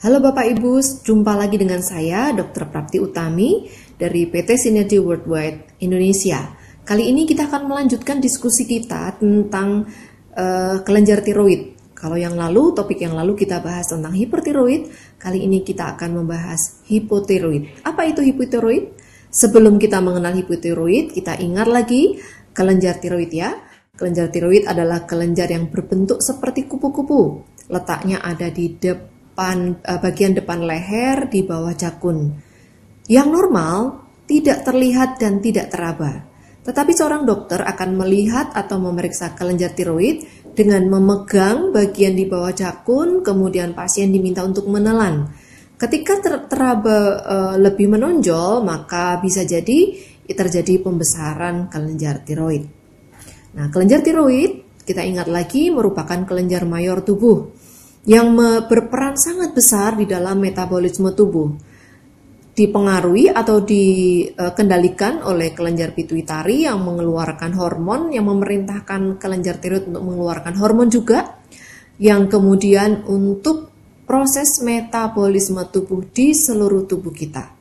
Halo Bapak Ibu, jumpa lagi dengan saya Dr. Prapti Utami dari PT Synergy Worldwide Indonesia. Kali ini kita akan melanjutkan diskusi kita tentang uh, kelenjar tiroid. Kalau yang lalu, topik yang lalu kita bahas tentang hipertiroid, kali ini kita akan membahas hipotiroid. Apa itu hipotiroid? Sebelum kita mengenal hipotiroid, kita ingat lagi kelenjar tiroid ya. Kelenjar tiroid adalah kelenjar yang berbentuk seperti kupu-kupu. Letaknya ada di depan depan eh, bagian depan leher di bawah jakun. Yang normal tidak terlihat dan tidak teraba. Tetapi seorang dokter akan melihat atau memeriksa kelenjar tiroid dengan memegang bagian di bawah jakun, kemudian pasien diminta untuk menelan. Ketika ter teraba e, lebih menonjol, maka bisa jadi terjadi pembesaran kelenjar tiroid. Nah, kelenjar tiroid kita ingat lagi merupakan kelenjar mayor tubuh yang berperan sangat besar di dalam metabolisme tubuh dipengaruhi atau dikendalikan oleh kelenjar pituitari yang mengeluarkan hormon yang memerintahkan kelenjar tiroid untuk mengeluarkan hormon juga yang kemudian untuk proses metabolisme tubuh di seluruh tubuh kita.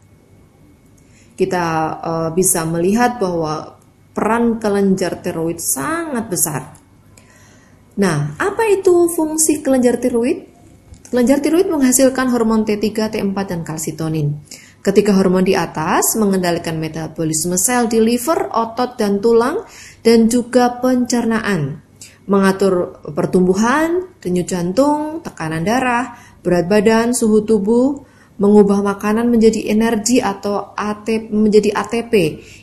Kita eh, bisa melihat bahwa peran kelenjar tiroid sangat besar Nah, apa itu fungsi kelenjar tiroid? Kelenjar tiroid menghasilkan hormon T3, T4, dan kalsitonin. Ketika hormon di atas mengendalikan metabolisme sel di liver, otot, dan tulang, dan juga pencernaan. Mengatur pertumbuhan, denyut jantung, tekanan darah, berat badan, suhu tubuh, mengubah makanan menjadi energi atau ATP, menjadi ATP.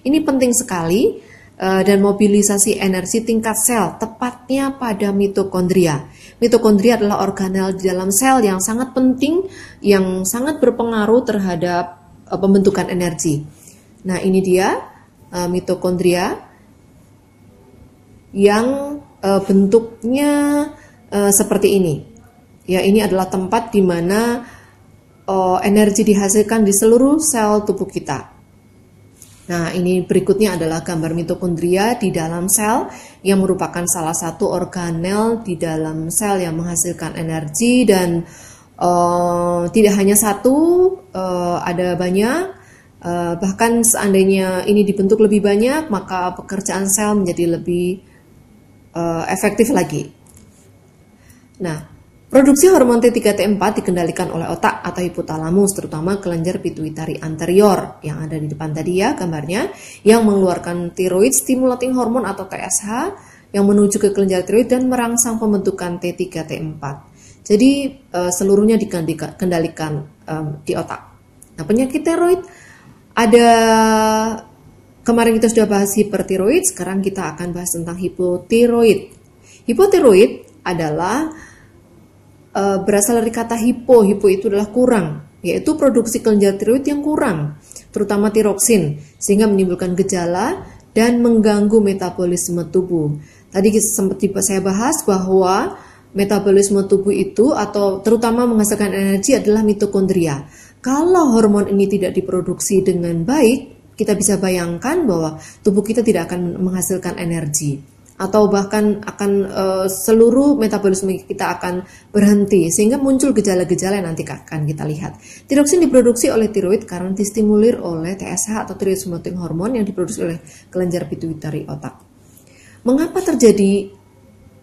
Ini penting sekali Eh, dan mobilisasi energi tingkat sel, tepatnya pada mitokondria. Mitokondria adalah organel di dalam sel yang sangat penting, yang sangat berpengaruh terhadap eh, pembentukan energi. Nah, ini dia eh, mitokondria yang bentuknya seperti ini. Ya, ini adalah tempat di mana energi dihasilkan di seluruh sel tubuh kita. Nah, ini berikutnya adalah gambar mitokondria di dalam sel yang merupakan salah satu organel di dalam sel yang menghasilkan energi dan uh, tidak hanya satu, uh, ada banyak. Uh, bahkan seandainya ini dibentuk lebih banyak, maka pekerjaan sel menjadi lebih uh, efektif lagi. Nah, Produksi hormon T3T4 dikendalikan oleh otak atau hipotalamus, terutama kelenjar pituitari anterior yang ada di depan tadi ya gambarnya, yang mengeluarkan tiroid stimulating hormon atau TSH yang menuju ke kelenjar tiroid dan merangsang pembentukan T3T4. Jadi eh, seluruhnya dikendalikan di otak. Nah penyakit tiroid ada kemarin kita sudah bahas hipertiroid, sekarang kita akan bahas tentang hipotiroid. Hipotiroid adalah uh, berasal dari kata hipo. Hipo itu adalah kurang, yaitu produksi kelenjar tiroid yang kurang, terutama tiroksin, sehingga menimbulkan gejala dan mengganggu metabolisme tubuh. Tadi sempat saya bahas bahwa metabolisme tubuh itu atau terutama menghasilkan energi adalah mitokondria. Kalau hormon ini tidak diproduksi dengan baik, kita bisa bayangkan bahwa tubuh kita tidak akan menghasilkan energi atau bahkan akan uh, seluruh metabolisme kita akan berhenti sehingga muncul gejala-gejala yang nanti akan kita lihat. Tiroksin diproduksi oleh tiroid karena distimulir oleh TSH atau tiroid stimulating hormone yang diproduksi oleh kelenjar pituitari otak. Mengapa terjadi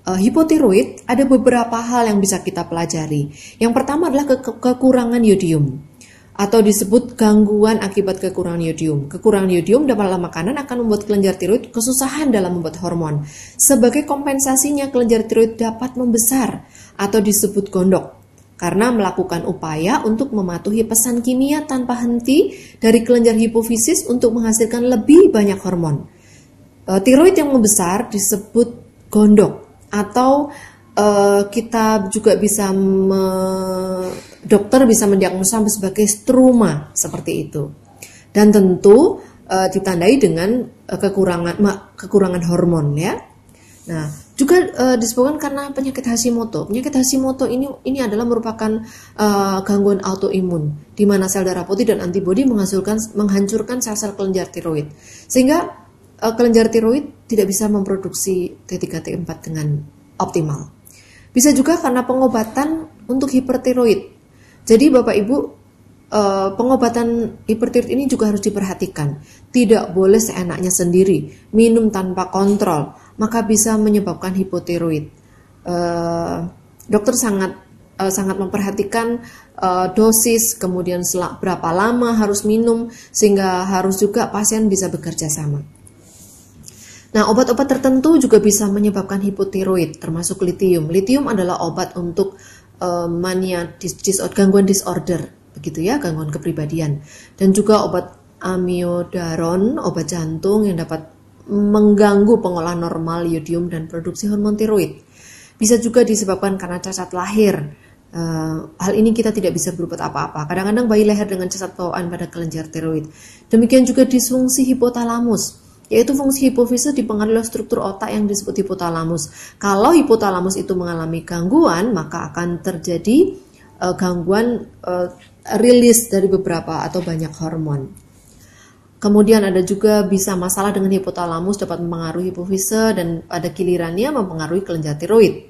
uh, hipotiroid? Ada beberapa hal yang bisa kita pelajari. Yang pertama adalah ke kekurangan yodium atau disebut gangguan akibat kekurangan yodium. Kekurangan yodium dalam makanan akan membuat kelenjar tiroid kesusahan dalam membuat hormon. Sebagai kompensasinya, kelenjar tiroid dapat membesar atau disebut gondok karena melakukan upaya untuk mematuhi pesan kimia tanpa henti dari kelenjar hipofisis untuk menghasilkan lebih banyak hormon. E, tiroid yang membesar disebut gondok atau Eh, kita juga bisa me, dokter bisa mendiagnosa sebagai struma seperti itu dan tentu uh, ditandai dengan uh, kekurangan ma, kekurangan hormon ya nah juga e, disebabkan karena penyakit Hashimoto penyakit Hashimoto ini ini adalah merupakan e, gangguan autoimun di mana sel darah putih dan antibodi menghasilkan menghancurkan sel-sel kelenjar tiroid sehingga e, kelenjar tiroid tidak bisa memproduksi T3 T4 dengan optimal. Bisa juga karena pengobatan untuk hipertiroid. Jadi Bapak Ibu, eh, pengobatan hipertiroid ini juga harus diperhatikan. Tidak boleh seenaknya sendiri, minum tanpa kontrol, maka bisa menyebabkan hipotiroid. Eh, dokter sangat eh, sangat memperhatikan dosis, kemudian berapa lama harus minum, sehingga harus juga pasien bisa bekerja sama. Nah, obat-obat tertentu juga bisa menyebabkan hipotiroid, termasuk litium. Litium adalah obat untuk uh, mania dis disorder, gangguan disorder, begitu ya, gangguan kepribadian. Dan juga obat amiodaron, obat jantung yang dapat mengganggu pengolahan normal yodium dan produksi hormon tiroid. Bisa juga disebabkan karena cacat lahir. Uh, hal ini kita tidak bisa berbuat apa-apa. Kadang-kadang bayi leher dengan cacat bawaan pada kelenjar tiroid. Demikian juga disfungsi hipotalamus yaitu fungsi hipofisis dipengaruhi oleh struktur otak yang disebut hipotalamus. Kalau hipotalamus itu mengalami gangguan, maka akan terjadi uh, gangguan uh, rilis dari beberapa atau banyak hormon. Kemudian ada juga bisa masalah dengan hipotalamus dapat mempengaruhi hipofise dan pada gilirannya mempengaruhi kelenjar tiroid.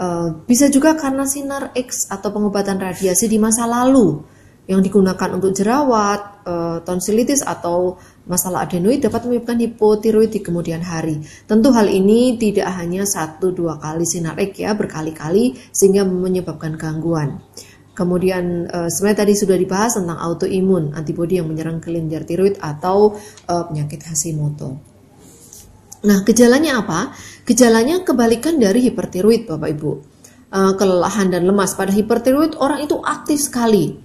E, bisa juga karena sinar X atau pengobatan radiasi di masa lalu yang digunakan untuk jerawat, tonsilitis atau Masalah adenoid dapat menyebabkan hipotiroid di kemudian hari. Tentu hal ini tidak hanya satu dua kali sinar X ya, berkali-kali sehingga menyebabkan gangguan. Kemudian eh, sebenarnya tadi sudah dibahas tentang autoimun, antibodi yang menyerang kelenjar tiroid atau eh, penyakit Hashimoto. Nah, gejalanya apa? Gejalanya kebalikan dari hipertiroid, Bapak Ibu. Eh, kelelahan dan lemas pada hipertiroid orang itu aktif sekali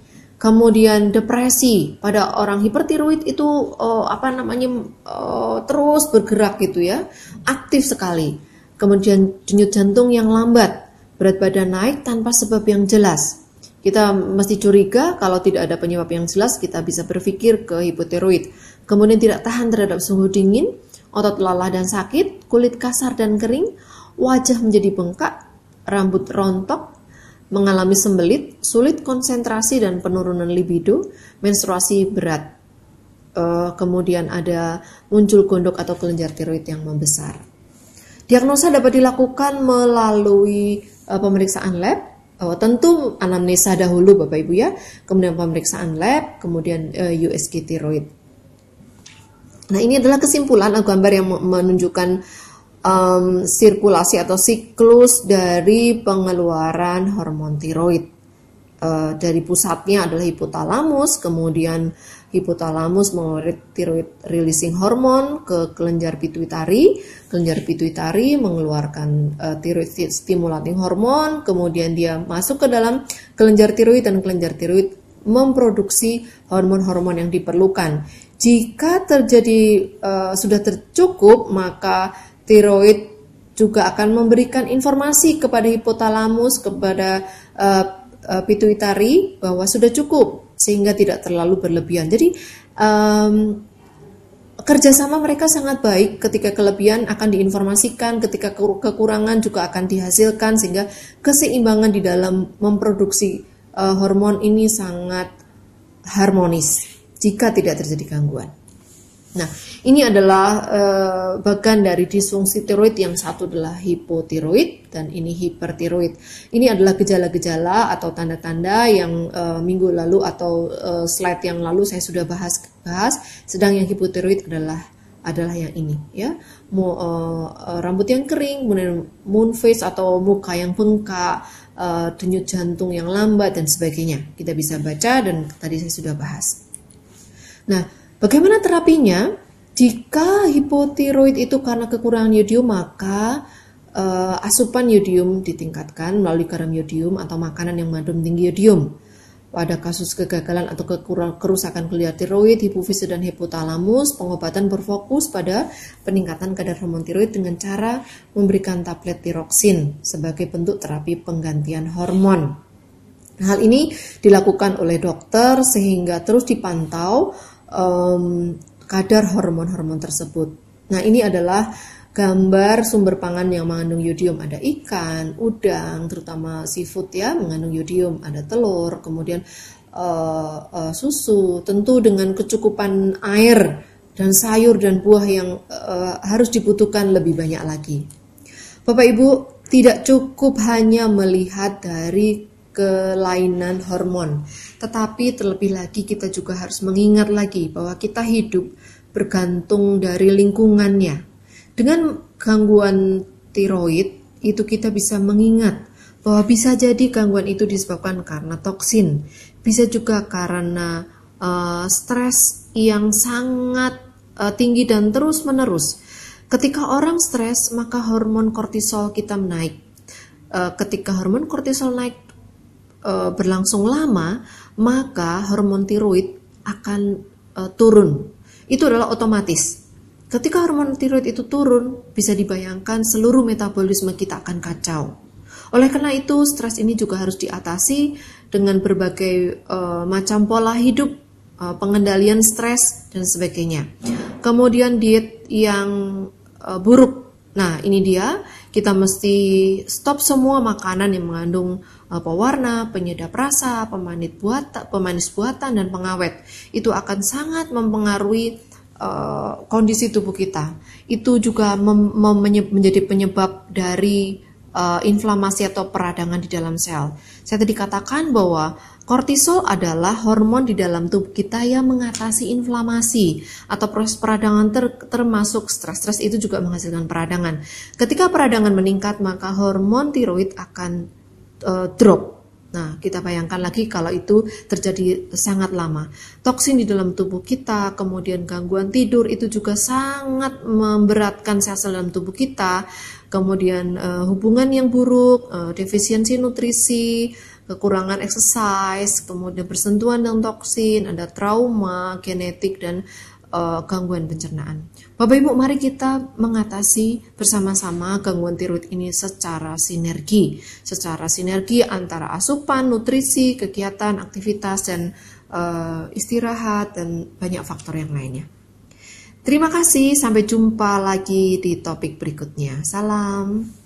kemudian depresi pada orang hipertiroid itu uh, apa namanya uh, terus bergerak gitu ya, aktif sekali. Kemudian denyut jantung yang lambat, berat badan naik tanpa sebab yang jelas. Kita mesti curiga kalau tidak ada penyebab yang jelas kita bisa berpikir ke hipotiroid. Kemudian tidak tahan terhadap suhu dingin, otot lelah dan sakit, kulit kasar dan kering, wajah menjadi bengkak, rambut rontok, mengalami sembelit, sulit konsentrasi dan penurunan libido, menstruasi berat. E, kemudian ada muncul gondok atau kelenjar tiroid yang membesar. Diagnosa dapat dilakukan melalui e, pemeriksaan lab, Oh, tentu anamnesa dahulu Bapak Ibu ya, kemudian pemeriksaan lab, kemudian uh, eh, USG tiroid. Nah, ini adalah kesimpulan atau gambar yang menunjukkan um, sirkulasi atau siklus dari pengeluaran hormon tiroid. Uh, dari pusatnya adalah hipotalamus, kemudian hipotalamus mengeluarkan tiroid releasing hormon ke kelenjar pituitari, kelenjar pituitari mengeluarkan uh, tiroid stimulating hormon, kemudian dia masuk ke dalam kelenjar tiroid dan kelenjar tiroid memproduksi hormon-hormon yang diperlukan. Jika terjadi uh, sudah tercukup, maka tiroid juga akan memberikan informasi kepada hipotalamus, kepada uh, uh, pituitari bahwa sudah cukup sehingga tidak terlalu berlebihan. Jadi um, kerjasama mereka sangat baik ketika kelebihan akan diinformasikan, ketika kekurangan juga akan dihasilkan sehingga keseimbangan di dalam memproduksi uh, hormon ini sangat harmonis jika tidak terjadi gangguan. Nah, ini adalah eh, bagan dari disfungsi tiroid yang satu adalah hipotiroid dan ini hipertiroid. Ini adalah gejala-gejala atau tanda-tanda yang eh, minggu lalu atau eh, slide yang lalu saya sudah bahas bahas. Sedang yang hipotiroid adalah adalah yang ini ya Mau, eh, rambut yang kering moon face atau muka yang bengkak eh, denyut jantung yang lambat dan sebagainya kita bisa baca dan tadi saya sudah bahas nah Bagaimana terapinya? Jika hipotiroid itu karena kekurangan yodium, maka uh, asupan yodium ditingkatkan melalui garam yodium atau makanan yang mengandung tinggi yodium. Pada kasus kegagalan atau kerusakan kelia tiroid, hipofisi dan hipotalamus, pengobatan berfokus pada peningkatan kadar hormon tiroid dengan cara memberikan tablet tiroksin sebagai bentuk terapi penggantian hormon. Hal ini dilakukan oleh dokter sehingga terus dipantau um, kadar hormon-hormon tersebut. Nah, ini adalah gambar sumber pangan yang mengandung yodium ada ikan, udang, terutama seafood ya mengandung yodium, ada telur, kemudian uh, uh, susu, tentu dengan kecukupan air dan sayur dan buah yang uh, harus dibutuhkan lebih banyak lagi. Bapak Ibu, tidak cukup hanya melihat dari kelainan hormon. Tetapi terlebih lagi kita juga harus mengingat lagi bahwa kita hidup bergantung dari lingkungannya. Dengan gangguan tiroid itu kita bisa mengingat bahwa bisa jadi gangguan itu disebabkan karena toksin, bisa juga karena uh, stres yang sangat uh, tinggi dan terus-menerus. Ketika orang stres, maka hormon kortisol kita naik. Uh, ketika hormon kortisol naik, e, berlangsung lama, maka hormon tiroid akan e, turun. Itu adalah otomatis. Ketika hormon tiroid itu turun, bisa dibayangkan seluruh metabolisme kita akan kacau. Oleh karena itu, stres ini juga harus diatasi dengan berbagai e, macam pola hidup, e, pengendalian stres dan sebagainya. Kemudian diet yang e, buruk Nah, ini dia, kita mesti stop semua makanan yang mengandung eh, pewarna, penyedap rasa, pemanis buatan, pemanis buatan dan pengawet. Itu akan sangat mempengaruhi uh, kondisi tubuh kita. Itu juga menjadi penyebab dari uh, inflamasi atau peradangan di dalam sel. Saya tadi katakan bahwa Kortisol adalah hormon di dalam tubuh kita yang mengatasi inflamasi atau proses peradangan ter termasuk stres-stres itu juga menghasilkan peradangan. Ketika peradangan meningkat maka hormon tiroid akan uh, drop Nah, kita bayangkan lagi kalau itu terjadi sangat lama. Toksin di dalam tubuh kita, kemudian gangguan tidur itu juga sangat memberatkan sel-sel dalam tubuh kita. Kemudian uh, hubungan yang buruk, uh, defisiensi nutrisi, kekurangan exercise, kemudian bersentuhan dengan toksin, ada trauma, genetik dan uh, gangguan pencernaan. Bapak Ibu, mari kita mengatasi bersama-sama gangguan tiroid ini secara sinergi, secara sinergi antara asupan, nutrisi, kegiatan, aktivitas dan uh, istirahat dan banyak faktor yang lainnya. Terima kasih, sampai jumpa lagi di topik berikutnya. Salam.